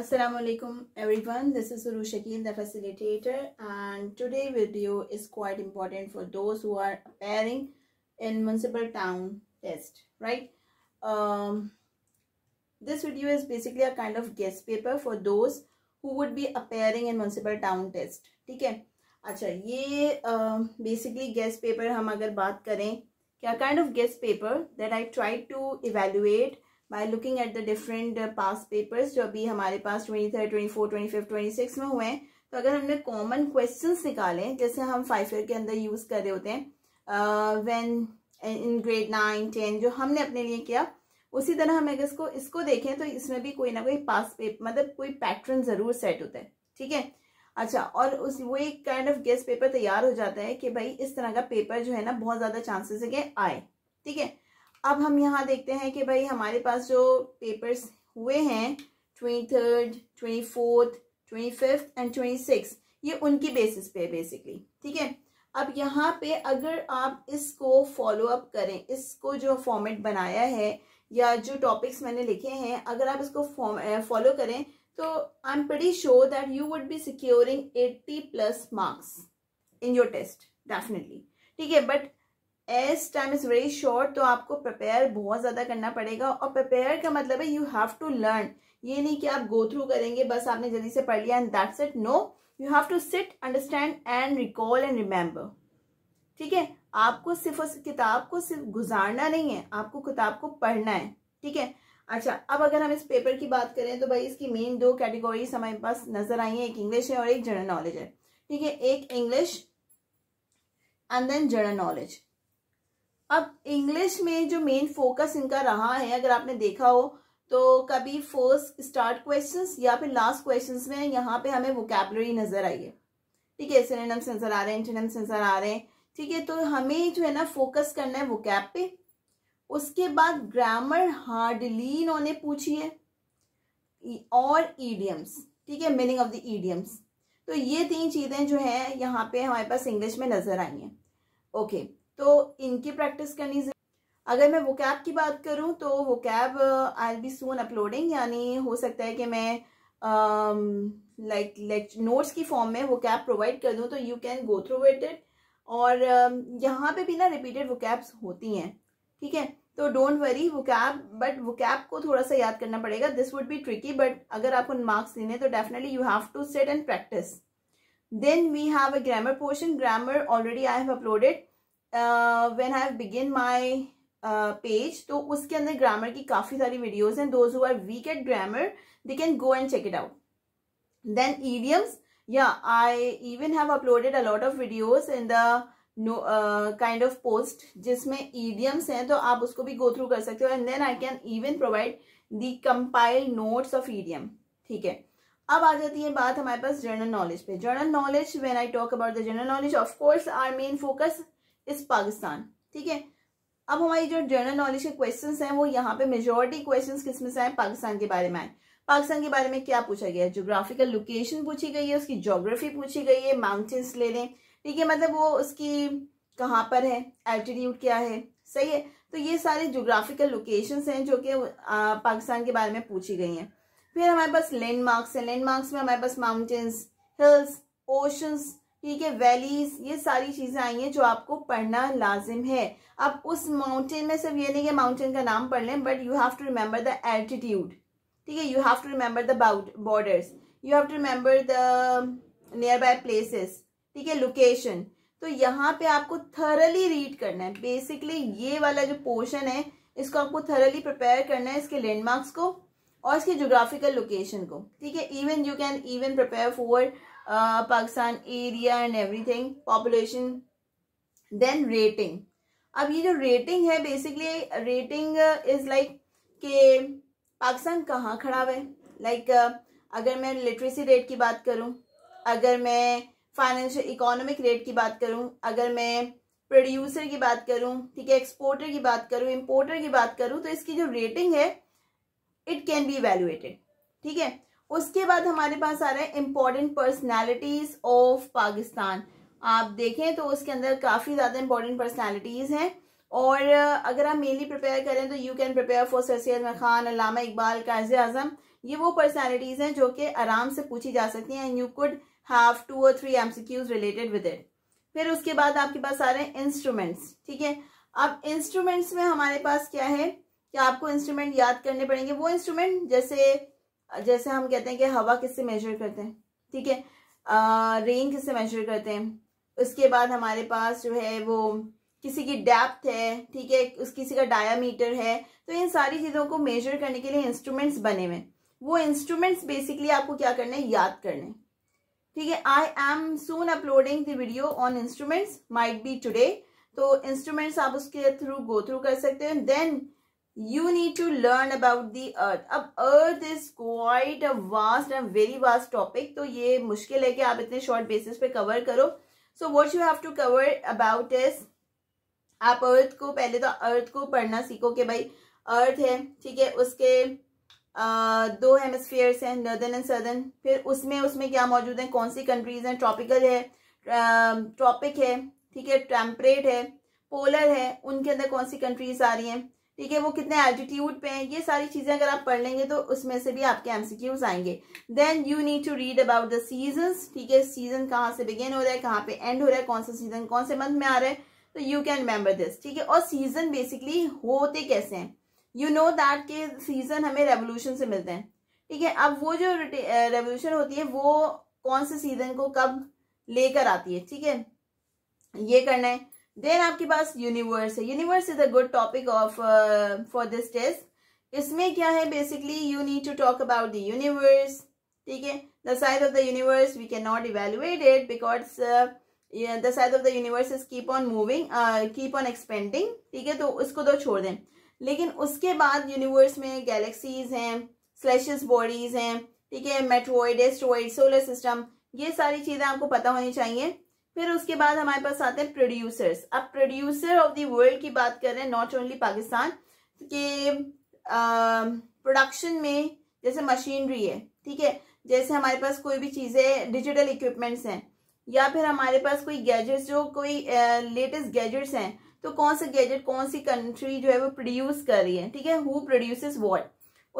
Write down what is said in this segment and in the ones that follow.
Assalamu alaikum everyone this is Uru Shakil the facilitator and today video is quite important for those who are appearing in municipal town test right um, this video is basically a kind of guest paper for those who would be appearing in municipal town test Okay. है अच्छा ये um, basically guess paper हम अगर बात करें क्या kind of guess paper that I try to by looking at the different past papers जो अभी हमारे पास twenty third twenty four twenty fifth twenty six में हुए हैं तो अगर हमने कॉमन क्वेश्चन निकालें जैसे हम फाइव ईयर के अंदर यूज़ कर रहे होते हैं when in grade nine ten जो हमने अपने लिए किया उसी तरह हम अगर इसको इसको देखें तो इसमें भी कोई ना कोई पास पेपर मतलब कोई पैटर्न ज़रूर सेट होता है ठीक है अच्छा और उस वो एक काइंड ऑफ गेस्ट पेपर तैयार हो जाता है कि भाई इस तरह का पेपर जो है ना बहुत ज़्यादा चांसेस है कि आए ठीक है अब हम यहाँ देखते हैं कि भाई हमारे पास जो पेपर्स हुए हैं twenty third twenty fourth twenty fifth and twenty six ये उनकी बेसिस पे बेसिकली ठीक है अब यहाँ पे अगर आप इसको फॉलो अप करें इसको जो फॉर्मेट बनाया है या जो टॉपिक्स मैंने लिखे हैं अगर आप इसको फॉलो करें तो I am pretty sure that you would be securing eighty plus marks in your test definitely ठीक है but as time is very short तो आपको प्रिपेयर बहुत ज़्यादा करना पड़ेगा और प्रिपेयर का मतलब है यू हैव टू लर्न ये नहीं कि आप गो थ्रू करेंगे बस आपने जल्दी से पढ़ लिया and that's it no you have to sit understand and recall and remember ठीक है आपको सिर्फ उस किताब को सिर्फ गुजारना नहीं है आपको किताब को पढ़ना है ठीक है अच्छा अब अगर हम इस पेपर की बात करें तो भाई इसकी मेन दो कैटेगरीज हमारे पास नजर आई है एक इंग्लिश है और एक जनरल नॉलेज है ठीक है एक English and then general knowledge अब इंग्लिश में जो मेन फोकस इनका रहा है अगर आपने देखा हो तो कभी फर्स्ट स्टार्ट क्वेश्चंस या फिर लास्ट क्वेश्चंस में यहाँ पे हमें वोकेबलरी नजर आई है ठीक है सिनेम्स सेंसर आ रहे हैं इंटरनम नजर आ रहे हैं ठीक है तो हमें जो है ना फोकस करना है वोकैब पे उसके बाद ग्रामर हार्डली इन्होंने पूछी है और ईडियम्स ठीक है मीनिंग ऑफ द ईडियम्स तो ये तीन चीज़ें जो है यहाँ पे हमारे पास इंग्लिश में नज़र आई हैं ओके तो इनकी प्रैक्टिस करनी अगर मैं वोकैब की बात करूं तो vocab I be soon uploading यानी हो सकता है कि मैं लाइक लाइक नोट्स की फॉर्म में वोकैब प्रोवाइड कर दूं तो you can go through it it और uh, um, यहाँ पे भी ना रिपीटेड वोकैब्स होती हैं ठीक है तो don't worry vocab but vocab को थोड़ा सा याद करना पड़ेगा this would be tricky but अगर आप उन मार्क्स देने तो definitely you have to set and practice then we have a grammar portion grammar already I have uploaded when I have begin my page तो उसके अंदर ग्रामर की काफ़ी सारी वीडियोज हैं those who weak at grammar they can go and check it out then idioms या I even have uploaded a lot of videos in the no kind of post जिसमें idioms हैं तो आप उसको भी गो थ्रू कर सकते हो and then I can even provide the compiled notes of idiom ठीक है अब आ जाती है बात हमारे पास जनरल नॉलेज पे general knowledge when I talk about the general knowledge of course are main focus is Pakistan ठीक है अब हमारी जो जनरल नॉलेज के क्वेश्चंस हैं वो यहाँ पे मेजोरिटी क्वेश्चंस किसमें से आए पाकिस्तान के बारे में आए पाकिस्तान के बारे में क्या पूछा गया है जोग्राफिकल लोकेशन पूछी गई है उसकी जोग्राफी पूछी गई है माउंटेन्स ले लें ठीक है मतलब वो उसकी कहाँ पर है एल्टीट्यूड क्या है सही है तो ये सारे जोग्राफिकल लोकेशन हैं जो कि पाकिस्तान के बारे में पूछी गई हैं फिर हमारे पास लैंडमार्क्स हैं लैंडमार्क्स में हमारे पास माउंटेन्स हिल्स ओशंस ठीक है वैलीज ये सारी चीज़ें आई हैं जो आपको पढ़ना लाजिम है अब उस माउंटेन में सिर्फ ये नहीं कि माउंटेन का नाम पढ़ लें but you have to remember the altitude ठीक है you have to remember the borders you have to remember the nearby places ठीक है लोकेशन तो यहाँ पे आपको थरली रीड करना है बेसिकली ये वाला जो पोर्शन है इसको आपको थरली प्रिपेयर करना है इसके लैंडमार्क्स को और इसके जोग्राफिकल लोकेशन को ठीक है even you can even prepare for Pakistan area and everything population then rating अब ये जो रेटिंग है बेसिकली रेटिंग इज लाइक के पाकिस्तान कहाँ खड़ा है लाइक like, uh, अगर मैं लिटरेसी रेट की बात करूँ अगर मैं फाइनेंशियल इकोनॉमिक रेट की बात करूँ अगर मैं प्रोड्यूसर की बात करूँ ठीक है एक्सपोर्टर की बात करूँ इम्पोर्टर की बात करूँ तो इसकी जो रेटिंग है इट कैन बी वैल्यूएटेड ठीक है उसके बाद हमारे पास आ रहे हैं इम्पोर्टेंट पर्सनैलिटीज ऑफ पाकिस्तान आप देखें तो उसके अंदर काफ़ी ज़्यादा इम्पोर्टेंट पर्सनैलिटीज़ हैं और अगर आप मेनली प्रिपेयर करें तो you can prepare for sir Syed Ahmad Khan Allama Iqbal Quaid Azam ये वो पर्सनैलिटीज़ हैं जो कि आराम से पूछी जा सकती हैं and you could have to और three M related with it फिर उसके बाद आपके पास आ रहे हैं इंस्ट्रूमेंट्स ठीक है अब इंस्ट्रूमेंट्स में हमारे पास क्या है कि आपको इंस्ट्रूमेंट याद करने पड़ेंगे वो इंस्ट्रूमेंट जैसे जैसे हम कहते हैं कि हवा किससे मेजर करते हैं ठीक है रेन किससे मेजर करते हैं उसके बाद हमारे पास जो है वो किसी की डेप्थ है ठीक है उस किसी का डायामीटर है तो इन सारी चीज़ों को मेजर करने के लिए इंस्ट्रूमेंट्स बने हुए वो इंस्ट्रूमेंट्स बेसिकली आपको क्या करने याद करने ठीक है I am soon uploading the video on instruments might be today तो इंस्ट्रूमेंट्स आप उसके थ्रू गो थ्रू कर सकते हैं then you need to learn about the earth अब earth is quite a vast and very vast topic तो ये मुश्किल है कि आप इतने शॉर्ट बेसिस पे कवर करो so what you have to cover about is आप अर्थ को पहले तो अर्थ को पढ़ना सीखो कि भाई अर्थ है ठीक है उसके आ, दो हेमस्फीयर्स हैं नर्दर्न एंड सदर्न फिर उसमें उसमें क्या मौजूद हैं कौन सी कंट्रीज हैं ट्रॉपिकल है ट्रॉपिक है ठीक है टेम्परेट है पोलर है उनके अंदर कौन सी कंट्रीज आ रही हैं ठीक है वो कितने एल्टीट्यूड पे हैं ये सारी चीज़ें अगर आप पढ़ लेंगे तो उसमें से भी आपके एमसीक्यूज आएंगे then you need to read about the seasons ठीक है सीजन कहाँ से बिगेन हो रहा है कहाँ पे एंड हो रहा है कौन सा सीजन कौन से मंथ में आ रहा है तो यू कैन रिमेम्बर दिस ठीक है और सीजन बेसिकली होते कैसे हैं यू नो दैट के सीजन हमें रेवोल्यूशन से मिलते हैं ठीक है अब वो जो रेवोल्यूशन होती है वो कौन से सीजन को कब लेकर आती है ठीक है ये करना है देन आपके पास यूनिवर्स है universe is a good topic of for this test इसमें क्या है basically you need to talk about the universe ठीक है the size of the universe we can not evaluate it because the size of the universe is keep on moving keep on expanding ठीक है तो उसको तो छोड़ दें लेकिन उसके बाद यूनिवर्स में गैलेक्सीज हैं स्लेशस बॉडीज हैं ठीक है मेट्रोइड एस्ट्रोइड सोलर सिस्टम ये सारी चीज़ें आपको पता होनी चाहिए फिर उसके बाद हमारे पास आते हैं प्रोड्यूसर्स अब प्रोड्यूसर ऑफ दी वर्ल्ड की बात कर रहे हैं नॉट ओनली पाकिस्तान के प्रोडक्शन में जैसे मशीनरी है ठीक है जैसे हमारे पास कोई भी चीज़ें डिजिटल इक्विपमेंट्स हैं या फिर हमारे पास कोई गैजेट्स जो कोई लेटेस्ट गैजेट्स हैं तो कौन सा गैजेट कौन सी कंट्री जो है वो प्रोड्यूस कर रही है ठीक है हु प्रोड्यूस वॉट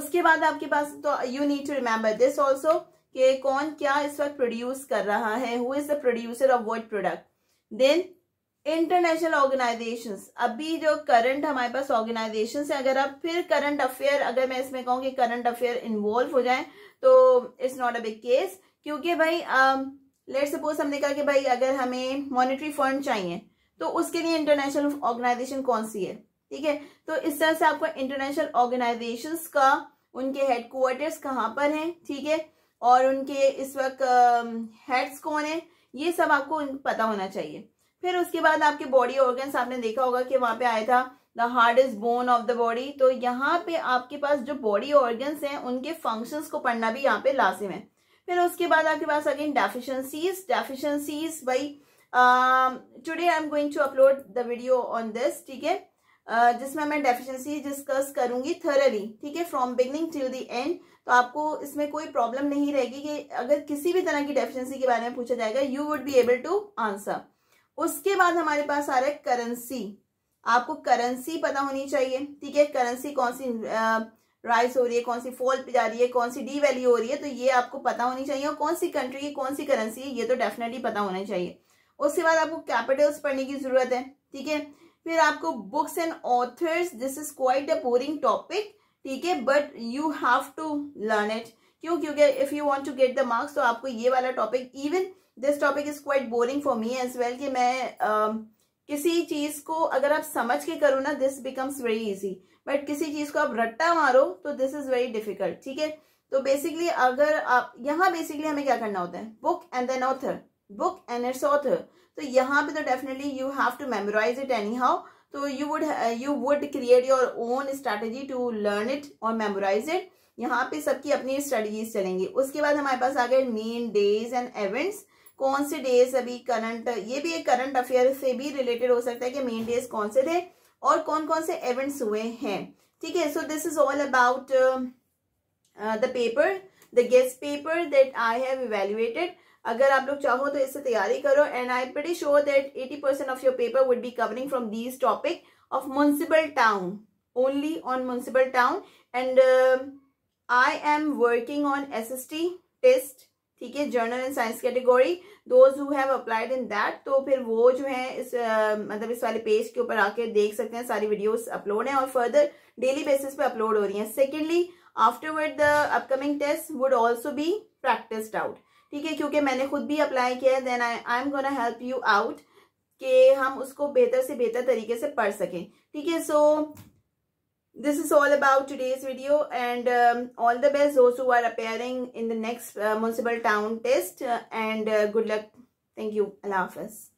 उसके बाद आपके पास तो you need to remember this also कि कौन क्या इस वक्त प्रोड्यूस कर रहा है who is the producer of what product then international organization अभी जो करंट हमारे पास ऑर्गेनाइजेशन है अगर आप फिर करंट अफेयर अगर मैं इसमें कहूँ कि करंट अफेयर इन्वॉल्व हो जाए तो it's not a big case क्योंकि भाई लेट um, सपोज हमने कहा कि भाई अगर हमें मॉनिटरी फंड चाहिए तो उसके लिए इंटरनेशनल ऑर्गेनाइजेशन कौन सी है ठीक है तो इस तरह से आपको इंटरनेशनल ऑर्गेनाइजेशन का उनके हेडक्वार्टर्स कहाँ पर हैं ठीक है थीके? और उनके इस वक्त हेड्स कौन है ये सब आपको पता होना चाहिए फिर उसके बाद आपके बॉडी ऑर्गन्स आपने देखा होगा कि वहां पे आया था the hardest bone of the body तो यहाँ पे आपके पास जो बॉडी ऑर्गन्स हैं उनके फंक्शंस को पढ़ना भी यहाँ पे लाजिम है फिर उसके बाद आपके पास अगेन डेफिशंसीज डेफिशंसीज भाई today I am going to upload the video on this ठीक है जिसमें मैं डेफिशंसी डिस्कस करूंगी थरली ठीक है from beginning till the end तो आपको इसमें कोई प्रॉब्लम नहीं रहेगी कि अगर किसी भी तरह की डेफिशिएंसी के बारे में पूछा जाएगा you would be able to answer उसके बाद हमारे पास आ रहा है करेंसी आपको करेंसी पता होनी चाहिए ठीक है करेंसी कौन सी राइस हो रही है कौन सी फॉल पे जा रही है कौन सी डी वैल्यू हो रही है तो ये आपको पता होनी चाहिए और कौन सी कंट्री की कौन सी करेंसी है ये तो डेफिनेटली पता होना चाहिए उसके बाद आपको कैपिटल्स पढ़ने की जरूरत है ठीक है फिर आपको books and authors this is quite a boring topic ठीक है but you have to learn it क्यों क्योंकि if you want to get the marks तो आपको ये वाला topic even this topic is quite boring for me as well कि मैं uh, किसी चीज़ को अगर आप समझ के करो ना this becomes very easy but किसी चीज़ को आप रट्टा मारो तो दिस इज़ वेरी डिफिकल्ट ठीक है तो बेसिकली अगर आप यहाँ बेसिकली हमें क्या करना होता है book and then author book and its author तो यहाँ पे तो definitely you have to memorise it anyhow तो you would you would create your own strategy to learn it और मेमोराइज इट यहाँ पे सबकी अपनी स्ट्रेटजीज चलेंगी उसके बाद हमारे पास आ गए मेन डेज एंड एवेंट्स कौन से डेज अभी करंट ये भी एक करंट अफेयर से भी रिलेटेड हो सकता है कि मेन डेज कौन से थे और कौन कौन से इवेंट्स हुए हैं ठीक है so this is all about the paper the guest paper that I have evaluated अगर आप लोग चाहो तो इससे तैयारी करो and I pretty sure that eighty percent of your paper would be covering from these topic of municipal town only on municipal town and I am working on S S T test ठीक है general and science category those who have applied in that तो फिर वो जो है इस uh, मतलब इस वाले पेज के ऊपर आके देख सकते हैं सारी वीडियोस अपलोड हैं और फर्दर डेली बेसिस पे अपलोड हो रही हैं secondly afterward the upcoming test would also be practised out ठीक है क्योंकि मैंने खुद भी अप्लाई किया है then I I am gonna help you out के हम उसको बेहतर से बेहतर तरीके से पढ़ सकें ठीक है so this is all about today's video and all the best दोस्त who are appearing in the next municipal town test and good luck thank you अल्लाह हाफिज़